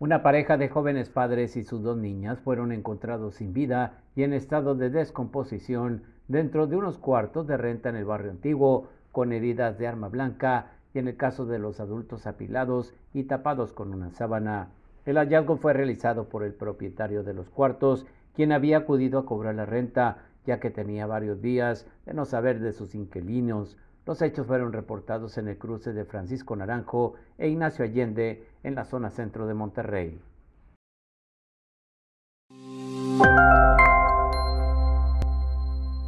Una pareja de jóvenes padres y sus dos niñas fueron encontrados sin vida y en estado de descomposición dentro de unos cuartos de renta en el barrio antiguo, con heridas de arma blanca y en el caso de los adultos apilados y tapados con una sábana. El hallazgo fue realizado por el propietario de los cuartos, quien había acudido a cobrar la renta, ya que tenía varios días de no saber de sus inquilinos. Los hechos fueron reportados en el cruce de Francisco Naranjo e Ignacio Allende en la zona centro de Monterrey.